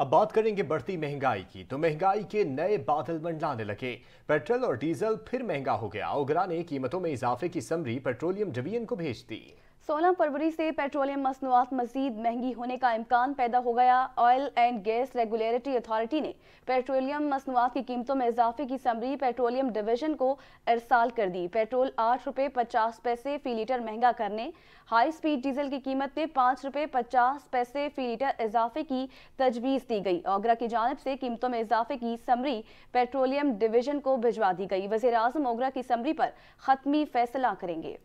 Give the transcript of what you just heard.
अब बात करेंगे बढ़ती महंगाई की तो महंगाई के नए बादल मंडलाने लगे पेट्रोल और डीजल फिर महंगा हो गया ओगरा ने कीमतों में इजाफे की समरी पेट्रोलियम डिवीजन को भेज दी सोलह फरवरी से पेट्रोलियम मसनूआत मजीद महंगी होने का इम्कान पैदा हो गया oil and gas regulatory authority ने पेट्रोलियम मसनूआत की कीमतों में इजाफे की समरी पेट्रोलियम डिवीजन को अरसाल कर दी पेट्रोल आठ रुपये पचास पैसे फी लीटर महंगा करने हाई स्पीड डीजल की कीमत में पाँच रुपये पचास पैसे फी लीटर इजाफे की तजवीज़ दी गई आगरा की जानब से कीमतों में इजाफे की समरी पेट्रोलियम डिवीजन को भिजवा दी गई वजे अजम ओगरा की समरी पर ख़त्मी फैसला करेंगे